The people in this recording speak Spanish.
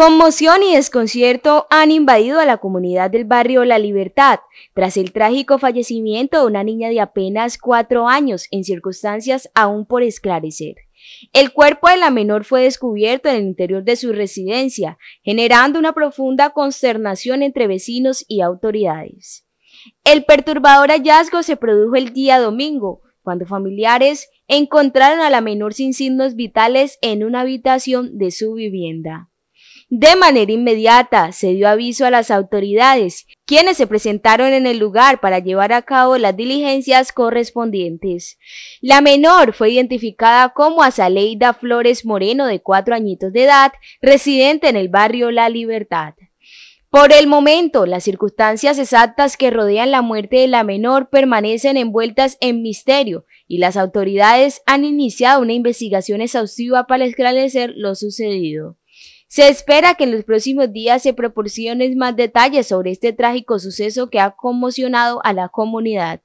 Conmoción y desconcierto han invadido a la comunidad del barrio La Libertad tras el trágico fallecimiento de una niña de apenas cuatro años en circunstancias aún por esclarecer. El cuerpo de la menor fue descubierto en el interior de su residencia, generando una profunda consternación entre vecinos y autoridades. El perturbador hallazgo se produjo el día domingo, cuando familiares encontraron a la menor sin signos vitales en una habitación de su vivienda. De manera inmediata se dio aviso a las autoridades, quienes se presentaron en el lugar para llevar a cabo las diligencias correspondientes. La menor fue identificada como Azaleida Flores Moreno, de cuatro añitos de edad, residente en el barrio La Libertad. Por el momento, las circunstancias exactas que rodean la muerte de la menor permanecen envueltas en misterio y las autoridades han iniciado una investigación exhaustiva para esclarecer lo sucedido. Se espera que en los próximos días se proporcionen más detalles sobre este trágico suceso que ha conmocionado a la comunidad.